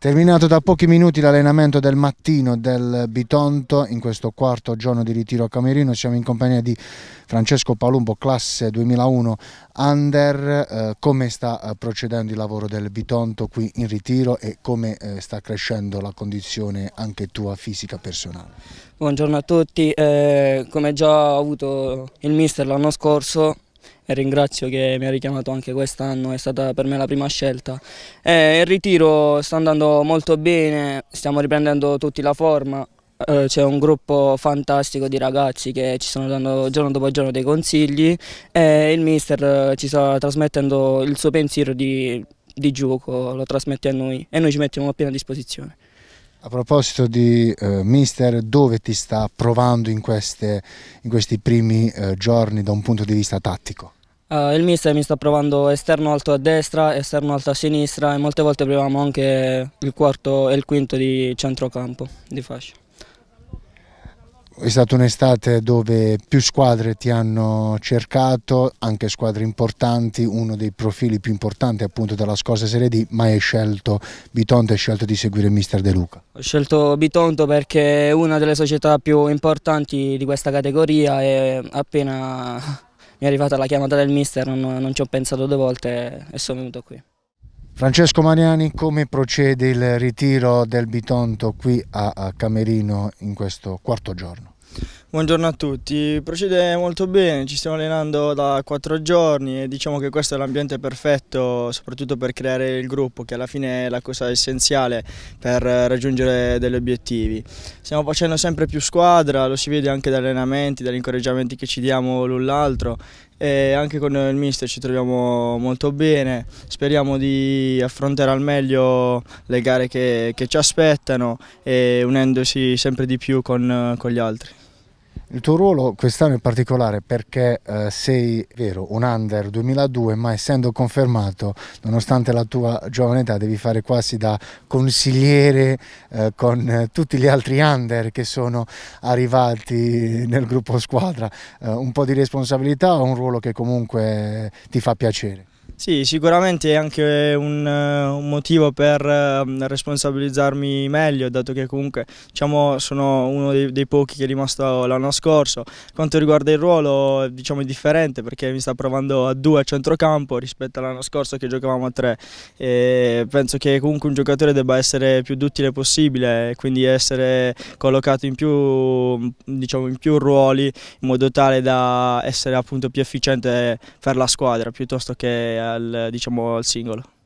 Terminato da pochi minuti l'allenamento del mattino del Bitonto, in questo quarto giorno di ritiro a Camerino siamo in compagnia di Francesco Palumbo, classe 2001 under, eh, come sta eh, procedendo il lavoro del Bitonto qui in ritiro e come eh, sta crescendo la condizione anche tua fisica personale? Buongiorno a tutti, eh, come già ho avuto il mister l'anno scorso e ringrazio che mi ha richiamato anche quest'anno, è stata per me la prima scelta. E eh, il ritiro sta andando molto bene, stiamo riprendendo tutti la forma, eh, c'è un gruppo fantastico di ragazzi che ci stanno dando giorno dopo giorno dei consigli e il mister eh, ci sta trasmettendo il suo pensiero di, di gioco, lo trasmette a noi e noi ci mettiamo a piena disposizione. A proposito di eh, mister, dove ti sta provando in, queste, in questi primi eh, giorni da un punto di vista tattico? Uh, il mister mi sta provando esterno alto a destra, esterno alto a sinistra e molte volte proviamo anche il quarto e il quinto di centrocampo, di fascia. È stata un'estate dove più squadre ti hanno cercato, anche squadre importanti, uno dei profili più importanti appunto della scorsa Serie D, ma hai scelto Bitonto, hai scelto di seguire il mister De Luca. Ho scelto Bitonto perché è una delle società più importanti di questa categoria e appena mi è arrivata la chiamata del mister, non, non ci ho pensato due volte e sono venuto qui. Francesco Mariani, come procede il ritiro del Bitonto qui a Camerino in questo quarto giorno? Buongiorno a tutti, procede molto bene, ci stiamo allenando da quattro giorni e diciamo che questo è l'ambiente perfetto soprattutto per creare il gruppo che alla fine è la cosa essenziale per raggiungere degli obiettivi. Stiamo facendo sempre più squadra, lo si vede anche dagli allenamenti, dagli incoraggiamenti che ci diamo l'un l'altro e anche con il mister ci troviamo molto bene, speriamo di affrontare al meglio le gare che, che ci aspettano e unendosi sempre di più con, con gli altri. Il tuo ruolo quest'anno in particolare perché eh, sei, vero, un under 2002, ma essendo confermato, nonostante la tua giovane età, devi fare quasi da consigliere eh, con eh, tutti gli altri under che sono arrivati nel gruppo squadra. Eh, un po' di responsabilità o un ruolo che comunque ti fa piacere? Sì, sicuramente è anche un, eh, un, motivo per ehm, responsabilizzarmi meglio, dato che comunque diciamo, sono uno dei, dei, pochi che è rimasto l'anno scorso. Quanto riguarda il ruolo, diciamo, è differente perché mi sta provando a due a centrocampo rispetto all'anno scorso che giocavamo a tre. E penso che comunque un giocatore debba essere più duttile possibile, quindi essere collocato in più, diciamo, in più ruoli in modo tale da essere appunto più efficiente per la squadra piuttosto che al, diciamo, al singolo.